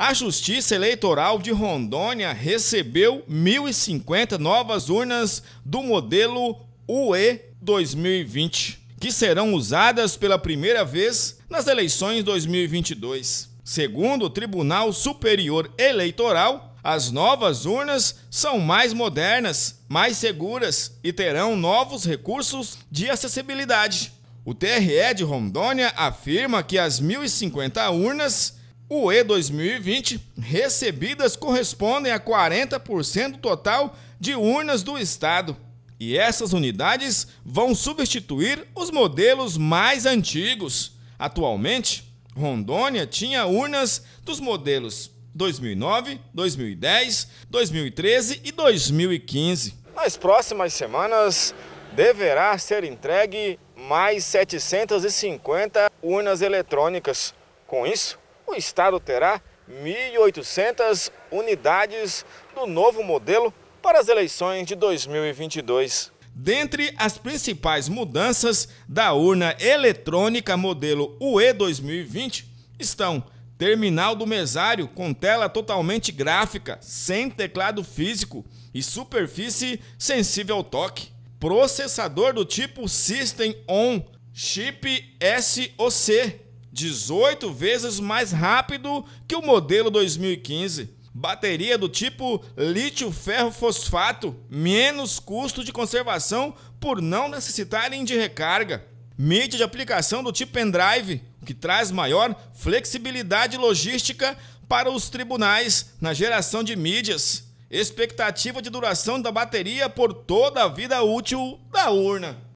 A Justiça Eleitoral de Rondônia recebeu 1.050 novas urnas do modelo UE 2020, que serão usadas pela primeira vez nas eleições 2022. Segundo o Tribunal Superior Eleitoral, as novas urnas são mais modernas, mais seguras e terão novos recursos de acessibilidade. O TRE de Rondônia afirma que as 1.050 urnas o E 2020 recebidas correspondem a 40% do total de urnas do estado. E essas unidades vão substituir os modelos mais antigos. Atualmente, Rondônia tinha urnas dos modelos 2009, 2010, 2013 e 2015. Nas próximas semanas, deverá ser entregue mais 750 urnas eletrônicas. Com isso, o Estado terá 1.800 unidades do novo modelo para as eleições de 2022. Dentre as principais mudanças da urna eletrônica modelo UE 2020 estão terminal do mesário com tela totalmente gráfica, sem teclado físico e superfície sensível ao toque, processador do tipo System On, chip SoC 18 vezes mais rápido que o modelo 2015. Bateria do tipo lítio-ferro-fosfato, menos custo de conservação por não necessitarem de recarga. Mídia de aplicação do tipo pendrive, o que traz maior flexibilidade logística para os tribunais na geração de mídias. Expectativa de duração da bateria por toda a vida útil da urna.